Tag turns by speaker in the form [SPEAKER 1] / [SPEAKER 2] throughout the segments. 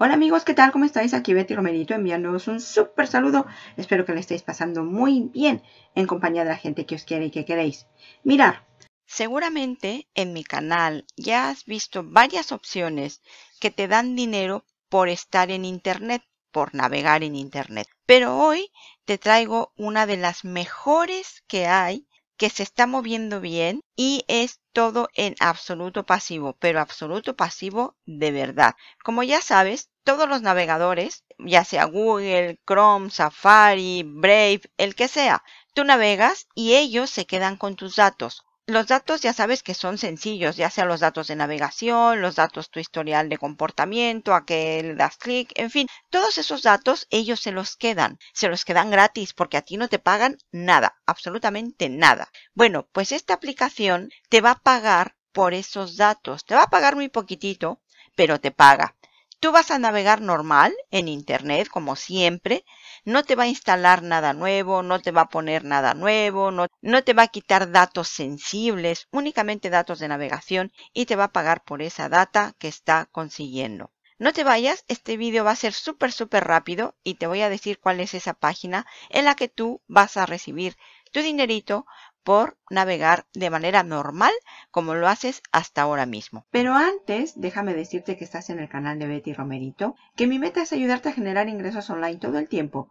[SPEAKER 1] Hola amigos, ¿qué tal? ¿Cómo estáis? Aquí Betty Romerito enviándoos un súper saludo. Espero que le estéis pasando muy bien en compañía de la gente que os quiere y que queréis. Mirar, seguramente en mi canal ya has visto varias opciones que te dan dinero por estar en Internet, por navegar en Internet. Pero hoy te traigo una de las mejores que hay que se está moviendo bien y es todo en absoluto pasivo, pero absoluto pasivo de verdad. Como ya sabes, todos los navegadores, ya sea Google, Chrome, Safari, Brave, el que sea, tú navegas y ellos se quedan con tus datos los datos ya sabes que son sencillos, ya sea los datos de navegación, los datos tu historial de comportamiento, a qué le das clic, en fin, todos esos datos ellos se los quedan, se los quedan gratis porque a ti no te pagan nada, absolutamente nada. Bueno, pues esta aplicación te va a pagar por esos datos, te va a pagar muy poquitito, pero te paga. Tú vas a navegar normal en Internet, como siempre, no te va a instalar nada nuevo, no te va a poner nada nuevo, no, te va a quitar datos sensibles, únicamente datos de navegación y te va a pagar por esa data que está consiguiendo. No te vayas, este vídeo va a ser súper, súper rápido y te voy a decir cuál es esa página en la que tú vas a recibir tu dinerito por navegar de manera normal como lo haces hasta ahora mismo. Pero antes, déjame decirte que estás en el canal de Betty Romerito, que mi meta es ayudarte a generar ingresos online todo el tiempo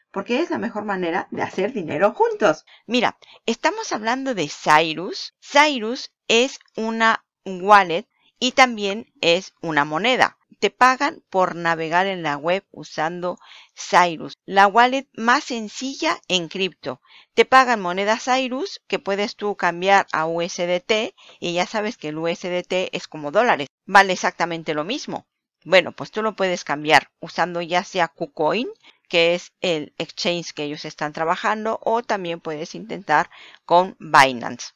[SPEAKER 1] porque es la mejor manera de hacer dinero juntos. Mira, estamos hablando de Cyrus. Cyrus es una wallet y también es una moneda. Te pagan por navegar en la web usando Cyrus, la wallet más sencilla en cripto. Te pagan moneda Cyrus que puedes tú cambiar a USDT y ya sabes que el USDT es como dólares, vale exactamente lo mismo. Bueno, pues tú lo puedes cambiar usando ya sea KuCoin, que es el exchange que ellos están trabajando, o también puedes intentar con Binance.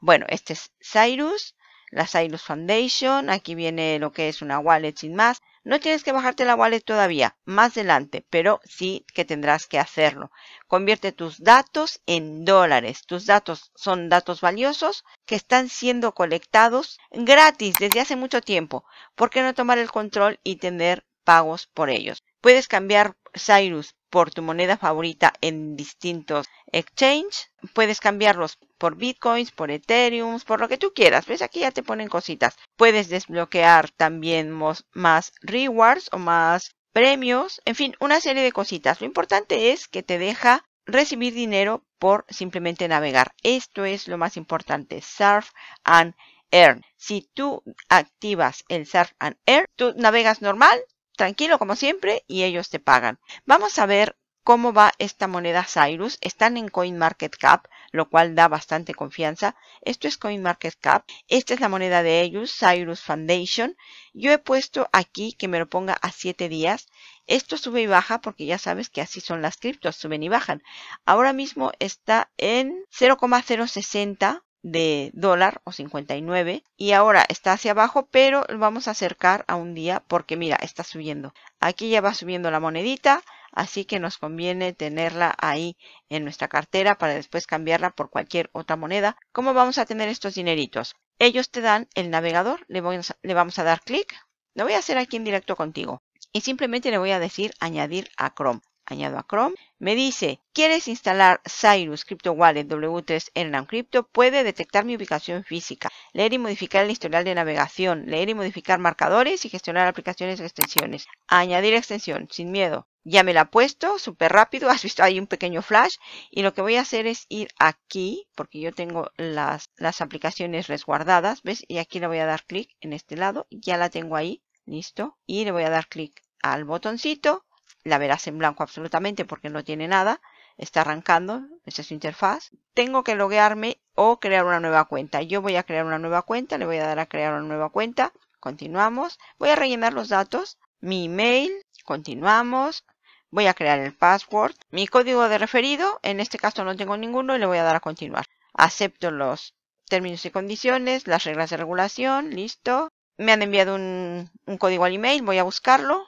[SPEAKER 1] Bueno, este es Cyrus, la Cyrus Foundation, aquí viene lo que es una wallet sin más. No tienes que bajarte la wallet todavía, más adelante, pero sí que tendrás que hacerlo. Convierte tus datos en dólares. Tus datos son datos valiosos que están siendo colectados gratis desde hace mucho tiempo. ¿Por qué no tomar el control y tener pagos por ellos? Puedes cambiar Cyrus por tu moneda favorita en distintos exchanges. Puedes cambiarlos por bitcoins, por ethereum, por lo que tú quieras. ¿Ves? Aquí ya te ponen cositas. Puedes desbloquear también más rewards o más premios. En fin, una serie de cositas. Lo importante es que te deja recibir dinero por simplemente navegar. Esto es lo más importante. Surf and Earn. Si tú activas el Surf and Earn, tú navegas normal tranquilo como siempre y ellos te pagan. Vamos a ver cómo va esta moneda Cyrus. Están en CoinMarketCap, lo cual da bastante confianza. Esto es CoinMarketCap. Esta es la moneda de ellos, Cyrus Foundation. Yo he puesto aquí que me lo ponga a 7 días. Esto sube y baja porque ya sabes que así son las criptos, suben y bajan. Ahora mismo está en 0,060 de dólar o 59 y ahora está hacia abajo pero vamos a acercar a un día porque mira está subiendo aquí ya va subiendo la monedita así que nos conviene tenerla ahí en nuestra cartera para después cambiarla por cualquier otra moneda ¿cómo vamos a tener estos dineritos? ellos te dan el navegador le, voy le vamos a dar clic lo voy a hacer aquí en directo contigo y simplemente le voy a decir añadir a Chrome añado a Chrome me dice, ¿quieres instalar Cyrus Crypto Wallet W3 en Crypto? Puede detectar mi ubicación física, leer y modificar el historial de navegación, leer y modificar marcadores y gestionar aplicaciones y extensiones. Añadir extensión, sin miedo. Ya me la he puesto, súper rápido, has visto ahí un pequeño flash y lo que voy a hacer es ir aquí, porque yo tengo las, las aplicaciones resguardadas, ¿ves? Y aquí le voy a dar clic en este lado, ya la tengo ahí, listo, y le voy a dar clic al botoncito la verás en blanco absolutamente porque no tiene nada, está arrancando, esa es su interfaz. Tengo que loguearme o crear una nueva cuenta. Yo voy a crear una nueva cuenta, le voy a dar a crear una nueva cuenta, continuamos. Voy a rellenar los datos, mi email, continuamos. Voy a crear el password, mi código de referido, en este caso no tengo ninguno y le voy a dar a continuar. Acepto los términos y condiciones, las reglas de regulación, listo. Me han enviado un, un código al email, voy a buscarlo,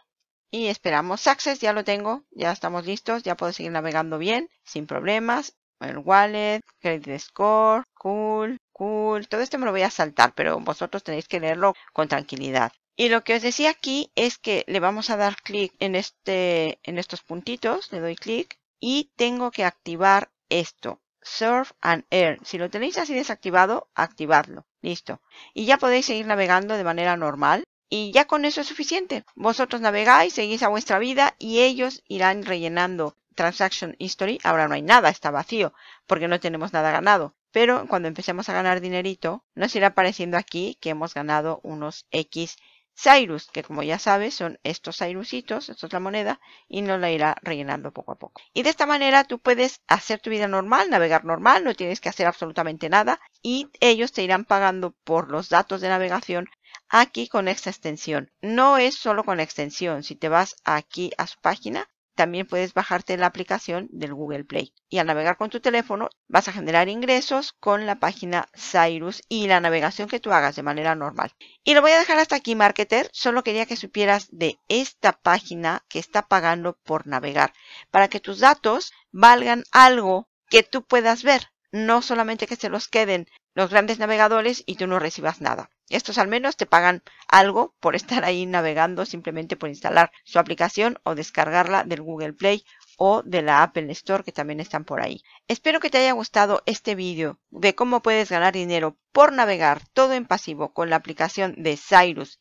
[SPEAKER 1] y esperamos Access, ya lo tengo, ya estamos listos, ya puedo seguir navegando bien, sin problemas. El wallet, credit score, cool, cool, todo esto me lo voy a saltar, pero vosotros tenéis que leerlo con tranquilidad. Y lo que os decía aquí es que le vamos a dar clic en, este, en estos puntitos, le doy clic y tengo que activar esto. Surf and Air. Si lo tenéis así desactivado, activadlo. Listo. Y ya podéis seguir navegando de manera normal y ya con eso es suficiente. Vosotros navegáis, seguís a vuestra vida y ellos irán rellenando Transaction History. Ahora no hay nada, está vacío, porque no tenemos nada ganado. Pero cuando empecemos a ganar dinerito, nos irá apareciendo aquí que hemos ganado unos X Cyrus, que como ya sabes son estos Cyrusitos, esto es la moneda, y nos la irá rellenando poco a poco. Y de esta manera tú puedes hacer tu vida normal, navegar normal, no tienes que hacer absolutamente nada, y ellos te irán pagando por los datos de navegación aquí con esta extensión. No es solo con extensión, si te vas aquí a su página, también puedes bajarte la aplicación del Google Play. Y al navegar con tu teléfono vas a generar ingresos con la página Cyrus y la navegación que tú hagas de manera normal. Y lo voy a dejar hasta aquí, Marketer. Solo quería que supieras de esta página que está pagando por navegar para que tus datos valgan algo que tú puedas ver, no solamente que se los queden los grandes navegadores y tú no recibas nada. Estos al menos te pagan algo por estar ahí navegando simplemente por instalar su aplicación o descargarla del Google Play o de la Apple Store que también están por ahí. Espero que te haya gustado este vídeo de cómo puedes ganar dinero por navegar todo en pasivo con la aplicación de Cyrus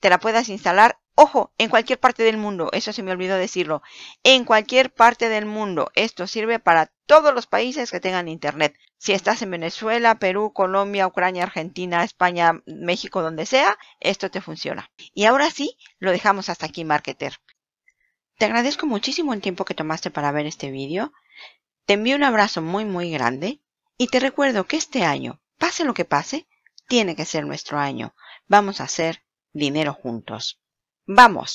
[SPEAKER 1] Te la puedas instalar Ojo, en cualquier parte del mundo, eso se me olvidó decirlo. En cualquier parte del mundo, esto sirve para todos los países que tengan internet. Si estás en Venezuela, Perú, Colombia, Ucrania, Argentina, España, México, donde sea, esto te funciona. Y ahora sí, lo dejamos hasta aquí, Marketer. Te agradezco muchísimo el tiempo que tomaste para ver este vídeo. Te envío un abrazo muy muy grande y te recuerdo que este año, pase lo que pase, tiene que ser nuestro año. Vamos a hacer dinero juntos. Vamos.